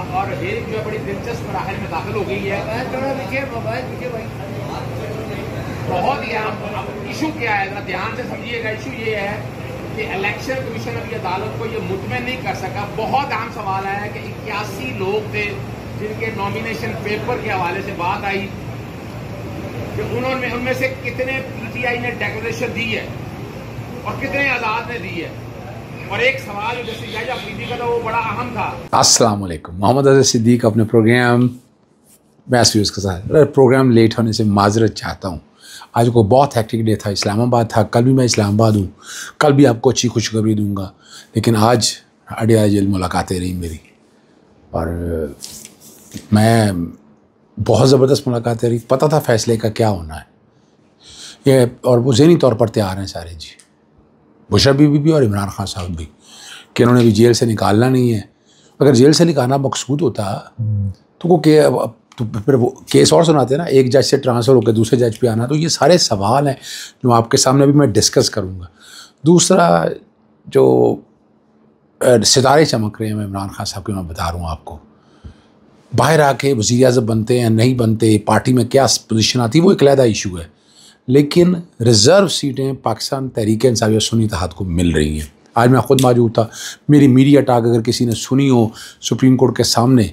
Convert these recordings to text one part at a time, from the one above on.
और रेल जो है बड़ी दिलचस्प राहल में दाखिल हो गई है बहुत ही अब इशू क्या है जरा ध्यान से समझिएगा इशू ये है कि इलेक्शन कमीशन अभी अदालत को ये मुतमिन नहीं कर सका बहुत अहम सवाल आया कि इक्यासी लोग थे जिनके नॉमिनेशन पेपर के हवाले से बात आई कि उन्होंने उनमें से कितने पीटीआई ने डेकोरेशन दी है और कितने आजाद ने दी है और एक सवाल का था वो बड़ा अहम था मोहम्मद अजय सिद्दीक अपने प्रोग्राम मैस व्यूज़ के साथ प्रोग्राम लेट होने से माजरत चाहता हूँ आज को बहुत हैक्टिक डे था इस्लामाबाद था कल भी मैं इस्लामाबाद हूँ कल भी आपको अच्छी खुशखबरी दूंगा लेकिन आज अडिया जेल मुलाकातें रही मेरी और मैं बहुत ज़बरदस्त मुलाकातें रही पता था फैसले का क्या होना है ये और वो जहनी तौर पर तैयार हैं सारे जी बुशा बीबी भी और इमरान खान साहब भी कि उन्होंने भी जेल से निकालना नहीं है अगर जेल से निकालना मकसूद होता तो वो के तो फिर वो केस और सुनाते ना एक जज से ट्रांसफ़र होकर दूसरे जज पे आना तो ये सारे सवाल हैं जो आपके सामने भी मैं डिस्कस करूँगा दूसरा जो सितारे चमक रहे हैं मैं इमरान खान साहब के मैं बता रहा हूँ आपको बाहर आके वजी अजम बनते हैं नहीं बनते पार्टी में क्या पोजिशन आती है वो एक लहदा इशू है लेकिन रिज़र्व सीटें पाकिस्तान तहरीक इंसाफ या सुनी तहत को मिल रही हैं आज मैं ख़ुद मौजूद था मेरी मीडिया टाक अगर किसी ने सुनी हो सुप्रीम कोर्ट के सामने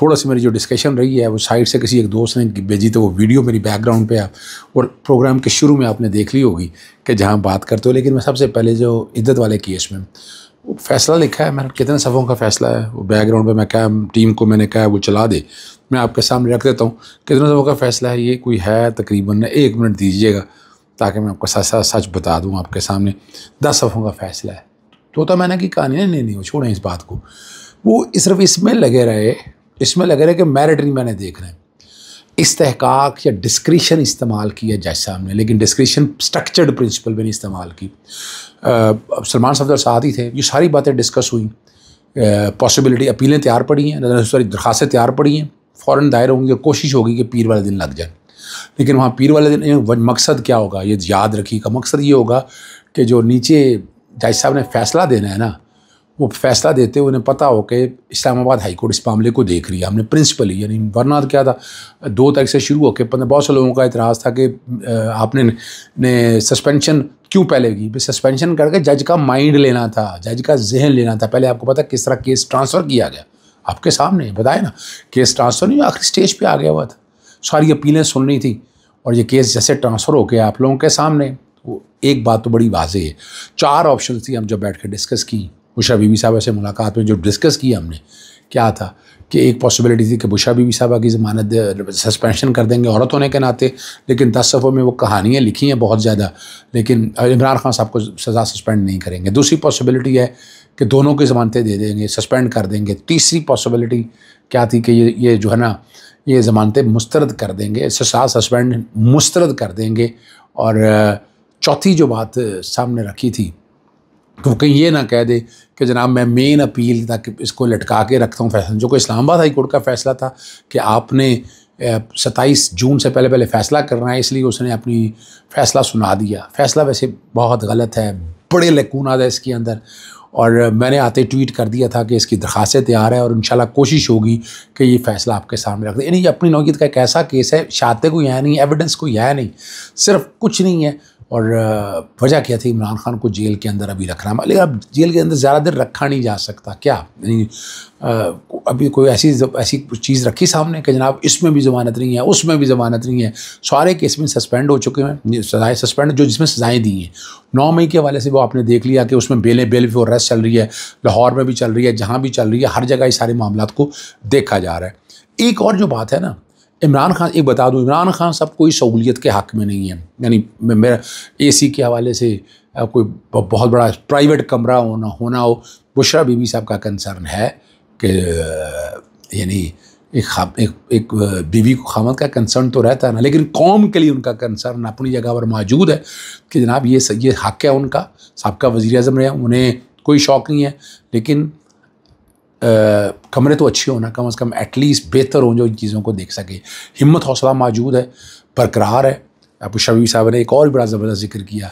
थोड़ा सी मेरी जो डिस्कशन रही है वो साइड से किसी एक दोस्त ने भेजी तो वो वीडियो मेरी बैकग्राउंड पे है और प्रोग्राम के शुरू में आपने देख ली होगी कि जहाँ बात करते हो लेकिन मैं सबसे पहले जो इज्जत वाले केस में वो फैसला लिखा है मैंने कितने सफ़ों का फैसला है वो बैकग्राउंड पे मैं क्या टीम को मैंने कहा है वो चला दे मैं आपके सामने रख देता हूँ कितने सफ़ों का फैसला है ये कोई है तकरीबन एक मिनट दीजिएगा ताकि मैं आपको सच सच सच बता दूँ आपके सामने दस सफ़ों का फैसला है तो तो मैंने की कहानी नहीं नहीं नहीं छोड़ें इस बात को वो सिर्फ इसमें लगे रहे इसमें लगे रहे कि मैरिट नहीं मैंने देख रहे हैं इसतहकाक या डिस्क्रिशन इस्तेमाल किया जैसे साहब ने लेकिन डिस्क्रिशन स्ट्रक्चर्ड प्रिंसिपल में नहीं इस्तेमाल की अब सलमान सफदर तो साथ ही थे ये सारी बातें डिस्कस हुई पॉसिबिलिटी अपीलें तैयार पड़ी हैं सारी दरखास्तें तैयार पड़ी हैं फ़ौर दायर होंगी और कोशिश होगी कि पीर वाले दिन लग जाए लेकिन वहाँ पीर वाले दिन मकसद क्या होगा ये याद रखी का मकसद ये होगा कि जो नीचे जाज साहब ने फैसला देना है ना वो फैसला देते हुए उन्हें पता हो कि इस्लामाबाद हाईकोर्ट इस मामले को देख रही है हमने प्रिंसिपली यानी वरना क्या था दो तारीख से शुरू होकर पंद्रह बहुत से लोगों का इतराज़ था कि आपने ने सस्पेंशन क्यों पहले की सस्पेंशन करके जज का माइंड लेना था जज का जहन लेना था पहले आपको पता किस तरह केस ट्रांसफ़र किया गया आपके सामने बताए ना केस ट्रांसफ़र नहीं आखिरी स्टेज पर आ गया हुआ था सारी अपीलें सुननी थी और ये केस जैसे ट्रांसफ़र हो गया आप लोगों के सामने वो एक बात तो बड़ी वाजे है चार ऑप्शन थी हम जब बैठ कर डिस्कस की बुशा बीबी साहबा से मुलाकात में जो डिस्कस किया हमने क्या था कि एक पॉसिबिलिटी थी कि बुशा बीबी साहबा की ज़मानत सस्पेंशन कर देंगे औरत होने के नाते लेकिन दस सफ़ों में वो कहानियाँ लिखी हैं बहुत ज़्यादा लेकिन इमरान खान साहब को सज़ा सस्पेंड नहीं करेंगे दूसरी पॉसिबिलिटी है कि दोनों की ज़मानतें दे देंगे सस्पेंड कर देंगे तीसरी पॉसिबिलिटी क्या थी कि ये ये जो है ना ये ज़मानतें मुस्तरद कर देंगे सजा सस्पेंड मुस्तरद कर देंगे और चौथी जो बात सामने रखी थी तो कहीं ये ना कह दे कि जनाब मैं मेन अपील कि इसको लटका के रखता हूँ फैसला जो कि इस्लामाबाद हाई कोर्ट का फैसला था कि आपने सत्ताईस जून से पहले पहले फ़ैसला करना है इसलिए उसने अपनी फ़ैसला सुना दिया फ़ैसला वैसे बहुत गलत है बड़े लकून आदा इसके अंदर और मैंने आते ट्वीट कर दिया था कि इसकी दरखास्तें तैयार है और इन कोशिश होगी कि ये फैसला आपके सामने रख दे यानी ये अपनी नौकीत का एक ऐसा केस है शाते को यहाँ नहीं एविडेंस को यहाँ नहीं सिर्फ कुछ नहीं है और वजह क्या थी इमरान खान को जेल के अंदर अभी रखना लेकिन अब जेल के अंदर ज़्यादा देर रखा नहीं जा सकता क्या यानी अभी कोई ऐसी ऐसी चीज़ रखी सामने कि जनाब इसमें भी ज़मानत नहीं है उसमें भी ज़मानत नहीं है सारे केस में सस्पेंड हो चुके हैं सजाएं सस्पेंड जो जिसमें सज़ाएँ दी हैं नौ मई के हवाले से वो आपने देख लिया कि उसमें बेलें बेल भी और चल रही है लाहौर में भी चल रही है जहाँ भी चल रही है हर जगह इस सारे मामला को देखा जा रहा है एक और जो बात है ना इमरान खान एक बता दूँ इमरान खान साहब कोई सहूलियत के हक़ में नहीं है यानी मेरा ए सी के हवाले से कोई बहुत बड़ा प्राइवेट कमरा होना होना हो बुशरा बीबी साहब का कंसर्न है कि यानी एक एक एक बीवी को खामद का कंसर्न तो रहता है ना लेकिन कौम के लिए उनका कंसर्न अपनी जगह पर मौजूद है कि जनाब ये ये हक़ है उनका सबका वज़ी अजम रहे उन्हें कोई शौक़ नहीं है लेकिन कमरे तो अच्छे होना कम अज़ कम एटलीस्ट बेहतर हों जो इन चीज़ों को देख सके हिम्मत हौसला मौजूद है बरकरार है आप शबी साहब ने एक और बड़ा ज़बरदस्त जिक्र किया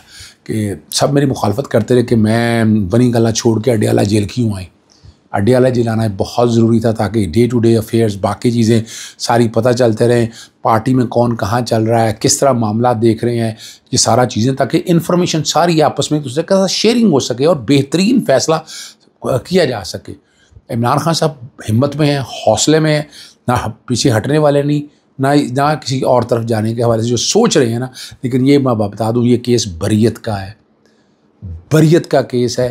कि सब मेरी मुखालफत करते रहे कि मैं बनी गला छोड़ के अड्याला जेल क्यों आई अड्याला जेल आना बहुत ज़रूरी था ताकि डे टू डे अफेयर्स बाकी चीज़ें सारी पता चलते रहें पार्टी में कौन कहाँ चल रहा है किस तरह मामला देख रहे हैं ये सारा चीज़ें ताकि इन्फॉर्मेशन सारी आपस में एक दूसरे के साथ शेयरिंग हो सके और बेहतरीन फैसला किया जा सके इमरान खान साहब हिम्मत में हैं हौसले में हैं ना पीछे हटने वाले नहीं ना ना किसी और तरफ जाने के हवाले से जो सोच रहे हैं ना लेकिन ये मैं बता दूँ ये केस बरीत का है बरीत का केस है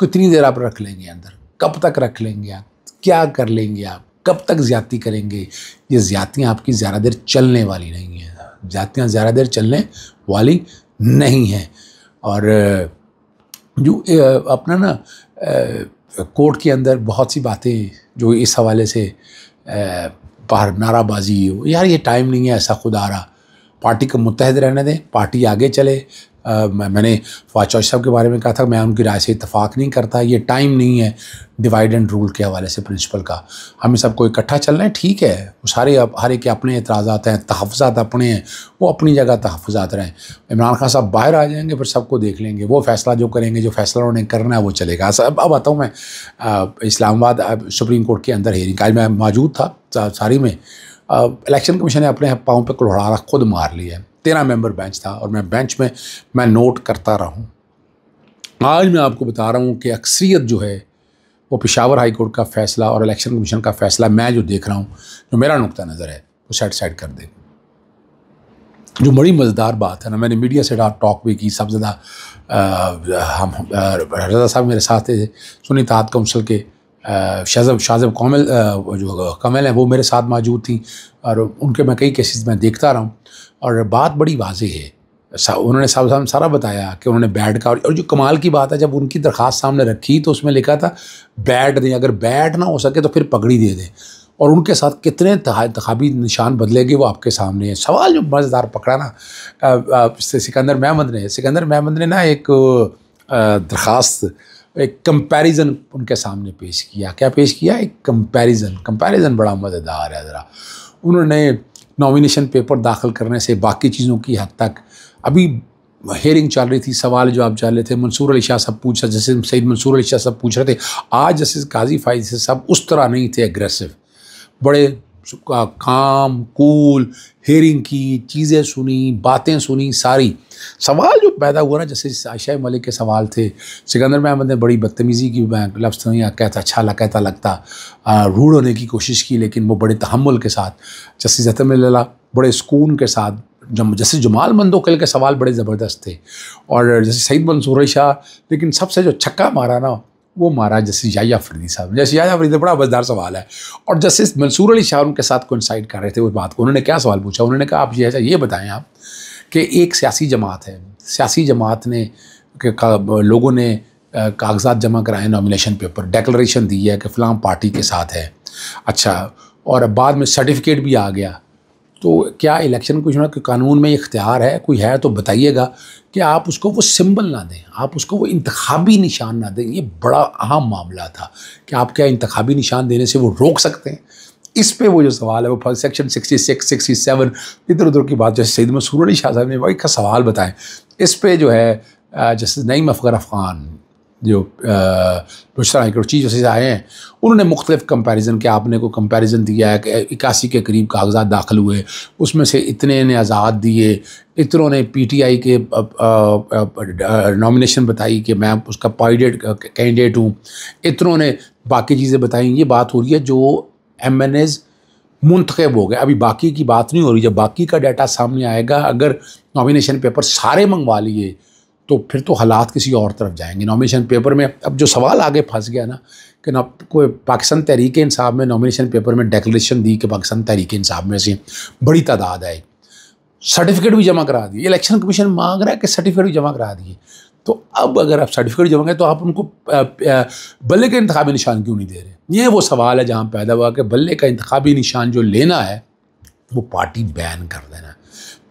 कितनी देर आप रख लेंगे अंदर कब तक रख लेंगे आप क्या कर लेंगे आप कब तक ज्यादती करेंगे ये ज्यादतियाँ आपकी ज़्यादा देर चलने वाली नहीं हैं ज्यादतियाँ ज़्यादा देर चलने वाली नहीं हैं और जो अपना ना कोर्ट के अंदर बहुत सी बातें जो इस हवाले से बाहर नाराबाजी हो यार ये टाइम नहीं है ऐसा खुद आ रहा पार्टी को मुतहद रहने दें पार्टी आगे चले आ, मैंने फवाद चौधरी साहब के बारे में कहा था मैं उनकी राय से इतफाक़ नहीं करता ये टाइम नहीं है डिवाइड एंड रूल के हवाले से प्रिंसिपल का हमें सबको इकट्ठा चल रहे हैं ठीक है सारे हर एक के अपने एतराज़ात हैं तहफ़ात अपने हैं वो अपनी जगह तहफ़ात रहें इमरान खान साहब बाहर आ जाएंगे फिर सबको देख लेंगे वो फ़ैसला जो करेंगे जो फ़ैसला उन्होंने करना है वो चलेगा अब अब आता हूँ मैं इस्लामाबाद सुप्रीम कोर्ट के अंदर हेरिंग आज मैं मौजूद था सारी में इलेक्शन कमीशन ने अपने पाँव पर कुल्हाड़ा खुद मार लिया है तेरह मेंबर बेंच था और मैं बेंच में मैं नोट करता रहा हूँ आज मैं आपको बता रहा हूँ कि अक्सरियत जो है वो पिशावर हाई कोर्ट का फ़ैसला और इलेक्शन कमीशन का फ़ैसला मैं जो देख रहा हूँ जो मेरा नुकता नज़र है वो सैड कर दे जो बड़ी मज़ेदार बात है ना मैंने मीडिया से टॉक भी की सबसे ज़्यादा हम रजा साहब मेरे साथ थे सुनीताद काउंसिल के शाजब शाजब कौमल जो कमल हैं वो मेरे साथ मौजूद थी और उनके मैं कई केसेस में देखता रहा हूँ और बात बड़ी वाजे है सा, उन्होंने साहब साहब सारा बताया कि उन्होंने बैट का और जो कमाल की बात है जब उनकी दरख्वास्त सामने रखी तो उसमें लिखा था बैट दें अगर बैट ना हो सके तो फिर पगड़ी दे दें और उनके साथ कितने तहाबी निशान बदलेंगे वो आपके सामने हैं सवाल जो मज़ेदार पकड़ा ना सिकंदर महमद ने सिकंदर महमद ने ना एक दरख्वास्त एक कंपैरिजन उनके सामने पेश किया क्या पेश किया एक कंपैरिजन कंपैरिजन बड़ा मज़ेदार है ज़रा उन्होंने नॉमिनेशन पेपर दाखिल करने से बाकी चीज़ों की हद तक अभी हेयरिंग चल रही थी सवाल जो आप चल रहे थे मंसूर अली शाह सब पूछ रहे जैसे सईद मंसूर अली शाह सब पूछ रहे थे आज जैसे काजी फाइज से सब उस तरह नहीं थे एग्रेसिव बड़े का काम कूल हेयरिंग की चीज़ें सुनी बातें सुनी सारी सवाल जो पैदा हुआ ना जैसे आयशा मलिक के सवाल थे सिकंदर में अहमद ने बड़ी बदतमीज़ी की लफ्स नहीं कहता अच्छा लग कहता लगता रूढ़ होने की कोशिश की लेकिन वो बड़े तहमुल के साथ जस्टिस जतमल्ला बड़े सुकून के साथ जम जैसे जमाल मंदोकल के सवाल बड़े ज़बरदस्त थे और जैसे सईद मंसूर शाह लेकिन सबसे जो छक्का मारा ना वो मारा जस्टिस याया फरीदी साहब जैसे याया फरीदी बड़ा मजेदार सवाल है और जस्टिस मंसूर अली शाह उनके साथ कोइंसाइड कर रहे थे उस बात को उन्होंने क्या सवाल पूछा उन्होंने कहा आप ये ये बताएं आप कि एक सियासी जमात है सियासी जमात ने लोगों ने कागजात जमा कराए नॉमिनेशन पेपर डेक्लरेशन दी है कि फ़लाम पार्टी के साथ है अच्छा और बाद में सर्टिफिकेट भी आ गया तो क्या इलेक्शन कमिश्नर के कानून में इख्तियार है कोई है तो बताइएगा कि आप उसको वो सिंबल ना दें आप उसको वो इंतबी निशान ना दें ये बड़ा अहम मामला था कि आप क्या इंतबी निशान देने से वो रोक सकते हैं इस पे वो जो सवाल है वो सेक्शन 66, 67 इधर उधर की बात जैसे सईद मसूर अली शाह साहब ने वही का सवाल बताएं इस पे जो है जस्टिस नईम अफगर अफ़ान जो मुश्तरा चीज से आए हैं उन्होंने मुख्तलिफ कम्पेरिज़न के आपने को कम्पेरिज़न दिया है कि इक्यासी के करीब कागजात दाखिल हुए उसमें से इतने ने आज़ाद दिए इतनों ने पी टी आई के नॉमिनेशन बताई कि मैं उसका पॉइडेट कैंडिडेट हूँ इतनों ने बाकी चीज़ें बताई ये बात हो रही है जो एम एन एज़ मुंतखब हो गए अभी बाकी की बात नहीं हो रही जब बाकी का डाटा सामने आएगा अगर नॉमिनेशन पेपर सारे मंगवा लिए तो फिर तो हालात किसी और तरफ जाएंगे नॉमिनेशन पेपर में अब जो सवाल आगे फंस गया ना कि ना कोई पाकिस्तान तहरीक इंसाफ में नॉमिनेशन पेपर में डेक्लेशन दी कि पाकिस्तान तहरीक इंसाफ में से बड़ी तादाद आई सर्टिफिकेट भी जमा करा दिए इलेक्शन कमीशन मांग रहा है कि सर्टिफिकेट भी जमा करा दिए तो अब अगर आप सर्टिफिकेट जमा करें तो आप उनको बल्ले का इंतबी निशान क्यों नहीं दे रहे ये वो सवाल है जहाँ पैदा हुआ कि बल्ले का इंतबी निशान जो लेना है वो पार्टी बैन कर देना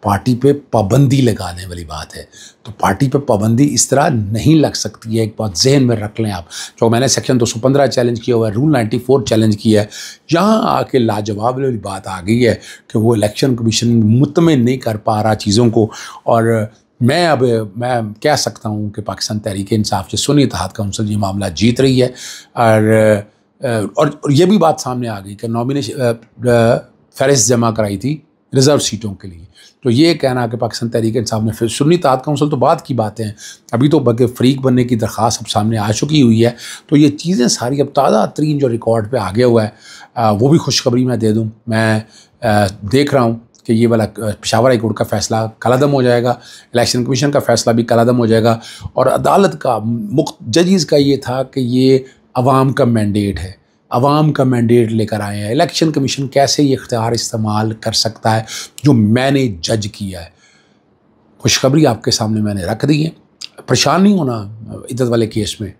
पार्टी पे पाबंदी लगाने वाली बात है तो पार्टी पे पाबंदी इस तरह नहीं लग सकती है एक बात जहन में रख लें आप जो मैंने सेक्शन 215 चैलेंज किया हुआ है रूल 94 चैलेंज किया है यहाँ आके लाजवाब वाली बात आ गई है कि वो इलेक्शन कमीशन मुतमिन नहीं कर पा रहा चीज़ों को और मैं अब मैं कह सकता हूँ कि पाकिस्तान तहरीक इंसाफ से सुनी इतिहाद काउंसिल ये मामला जीत रही है और और ये भी बात सामने आ गई कि नॉमिनेशन फहरिस्त जमा कराई थी रिज़र्व सीटों के लिए तो ये कहना कि पाकिस्तान तहरीक इंसाफ ने फिर सुनी तात काउंसिल तो बाद की बातें हैं अभी तो बगे फ्रीक बनने की दरख्वास्त अब सामने आ चुकी हुई है तो ये चीज़ें सारी अब ताज़ा तरीन जो रिकॉर्ड पर आगे हुआ है आ, वो भी खुशखबरी मैं दे दूँ मैं आ, देख रहा हूँ कि ये वाला पिशावर हाई कोर्ट का फैसला कलादम हो जाएगा इलेक्शन कमीशन का फैसला भी कलादम हो जाएगा और अदालत का मुख्त जजिस का ये था कि ये अवाम का मैंडेट है आवाम का मैंडेट लेकर आए हैं इलेक्शन कमीशन कैसे ये इख्तियार इस्तेमाल कर सकता है जो मैंने जज किया है खुशखबरी आपके सामने मैंने रख दी है परेशान नहीं होना इद्दत वाले केस में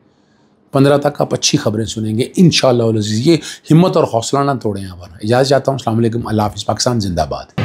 पंद्रह तक आप अच्छी खबरें सुनेंगे इन ये हिम्मत और हौसला ना तोड़ें हमारा इजाज़त चाहता हूँ अल्लाह हाफ़ पाकिस्तान जिंदाबाद